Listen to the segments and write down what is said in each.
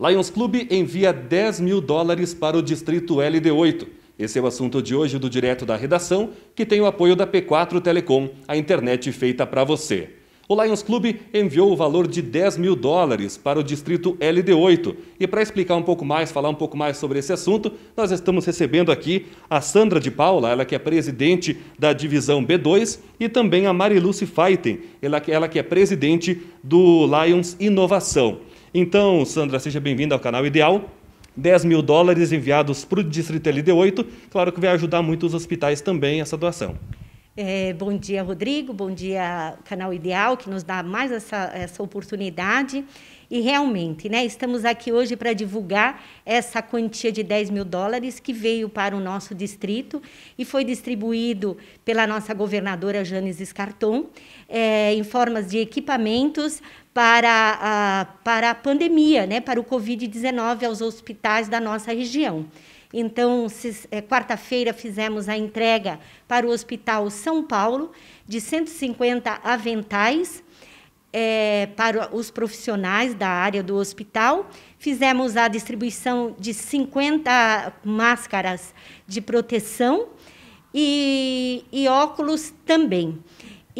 Lions Club envia 10 mil dólares para o distrito LD8. Esse é o assunto de hoje do Direto da Redação, que tem o apoio da P4 Telecom, a internet feita para você. O Lions Club enviou o valor de 10 mil dólares para o distrito LD8. E para explicar um pouco mais, falar um pouco mais sobre esse assunto, nós estamos recebendo aqui a Sandra de Paula, ela que é presidente da divisão B2, e também a Mariluce Feiten, ela, ela que é presidente do Lions Inovação. Então, Sandra, seja bem-vinda ao canal Ideal. 10 mil dólares enviados para o Distrito LD8, claro que vai ajudar muito os hospitais também essa doação. É, bom dia, Rodrigo. Bom dia, Canal Ideal, que nos dá mais essa, essa oportunidade. E realmente, né, estamos aqui hoje para divulgar essa quantia de 10 mil dólares que veio para o nosso distrito e foi distribuído pela nossa governadora Janes Escarton é, em formas de equipamentos para a, para a pandemia, né, para o Covid-19 aos hospitais da nossa região. Então, é, quarta-feira fizemos a entrega para o Hospital São Paulo de 150 aventais é, para os profissionais da área do hospital. Fizemos a distribuição de 50 máscaras de proteção e, e óculos também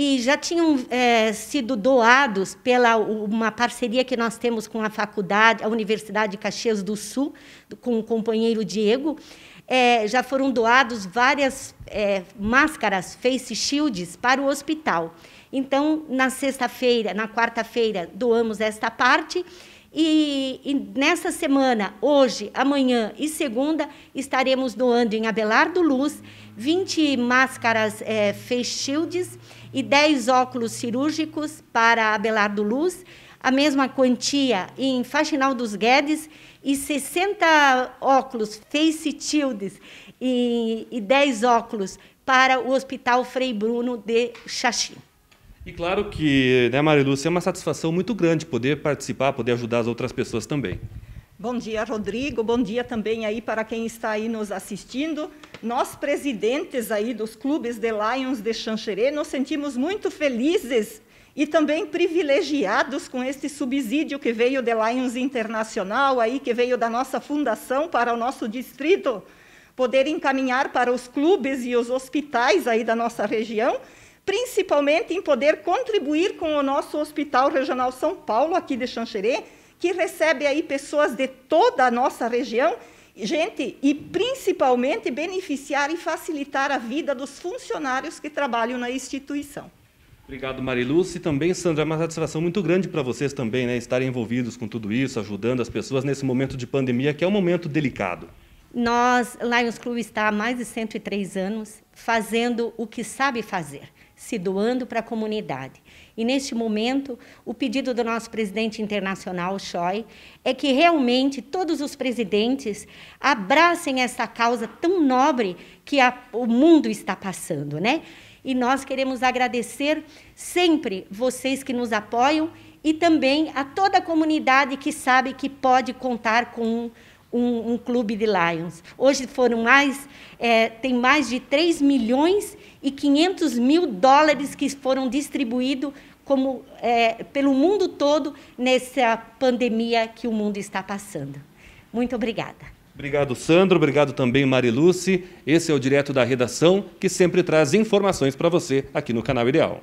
e já tinham é, sido doados pela uma parceria que nós temos com a faculdade, a Universidade de Caxias do Sul, com o companheiro Diego, é, já foram doados várias é, máscaras, face shields, para o hospital. Então, na sexta-feira, na quarta-feira, doamos esta parte e, e, nessa semana, hoje, amanhã e segunda, estaremos doando em Abelardo Luz 20 máscaras é, face shields e 10 óculos cirúrgicos para Abelardo Luz, a mesma quantia em Faxinal dos Guedes e 60 óculos face shields e, e 10 óculos para o Hospital Frei Bruno de Xaxim. E claro que, né, Marilúcia, é uma satisfação muito grande poder participar, poder ajudar as outras pessoas também. Bom dia, Rodrigo. Bom dia também aí para quem está aí nos assistindo. Nós, presidentes aí dos clubes de Lions de Xanxerê, nos sentimos muito felizes e também privilegiados com este subsídio que veio de Lions Internacional, aí que veio da nossa fundação para o nosso distrito, poder encaminhar para os clubes e os hospitais aí da nossa região principalmente em poder contribuir com o nosso Hospital Regional São Paulo, aqui de Xanxerê, que recebe aí pessoas de toda a nossa região, gente, e principalmente beneficiar e facilitar a vida dos funcionários que trabalham na instituição. Obrigado, Mariluz. E também, Sandra, é uma satisfação muito grande para vocês também, né, estarem envolvidos com tudo isso, ajudando as pessoas nesse momento de pandemia, que é um momento delicado. Nós, Lions Club está há mais de 103 anos fazendo o que sabe fazer, se doando para a comunidade. E neste momento, o pedido do nosso presidente internacional, Choi, é que realmente todos os presidentes abracem essa causa tão nobre que a, o mundo está passando, né? E nós queremos agradecer sempre vocês que nos apoiam e também a toda a comunidade que sabe que pode contar com um, um clube de Lions. Hoje foram mais, é, tem mais de 3 milhões e 500 mil dólares que foram distribuídos como, é, pelo mundo todo nessa pandemia que o mundo está passando. Muito obrigada. Obrigado, Sandro. Obrigado também, Mariluce. Esse é o Direto da Redação, que sempre traz informações para você aqui no canal Ideal.